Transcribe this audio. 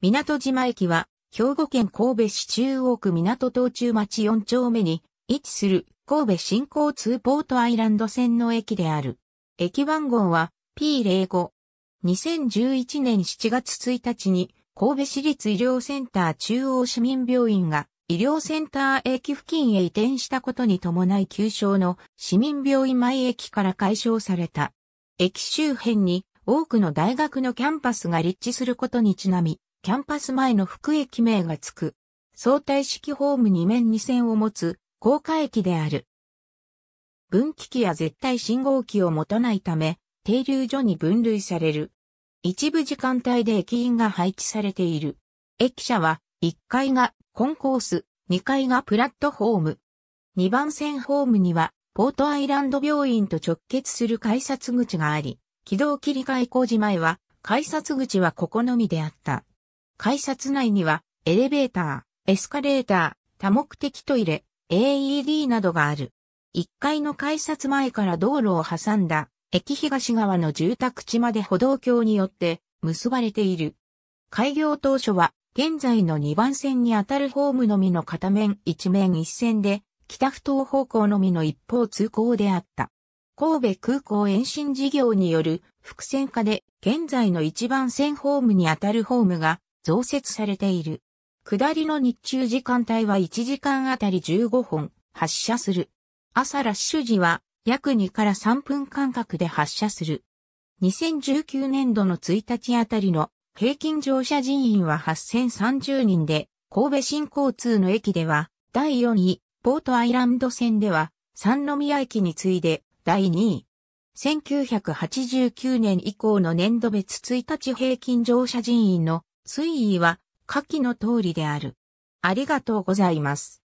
港島駅は、兵庫県神戸市中央区港東中町4丁目に位置する神戸新交通ポートアイランド線の駅である。駅番号は P05。2011年7月1日に神戸市立医療センター中央市民病院が医療センター駅付近へ移転したことに伴い旧称の市民病院前駅から解消された。駅周辺に多くの大学のキャンパスが立地することにちなみ、キャンパス前の福駅名が付く、相対式ホーム2面2線を持つ、高架駅である。分岐器や絶対信号機を持たないため、停留所に分類される。一部時間帯で駅員が配置されている。駅舎は、1階がコンコース、2階がプラットホーム。2番線ホームには、ポートアイランド病院と直結する改札口があり、軌道切り替え工事前は、改札口はここのみであった。改札内には、エレベーター、エスカレーター、多目的トイレ、AED などがある。1階の改札前から道路を挟んだ、駅東側の住宅地まで歩道橋によって結ばれている。開業当初は、現在の2番線にあたるホームのみの片面一面一線で、北不等方向のみの一方通行であった。神戸空港延伸事業による伏線化で現在の一番線ホームにあたるホームが増設されている。下りの日中時間帯は1時間あたり15本発射する。朝ラッシュ時は約2から3分間隔で発射する。2019年度の1日あたりの平均乗車人員は8030人で、神戸新交通の駅では第4位、ポートアイランド線では三宮駅に次いで第2位。1989年以降の年度別1日平均乗車人員の水位は下記の通りである。ありがとうございます。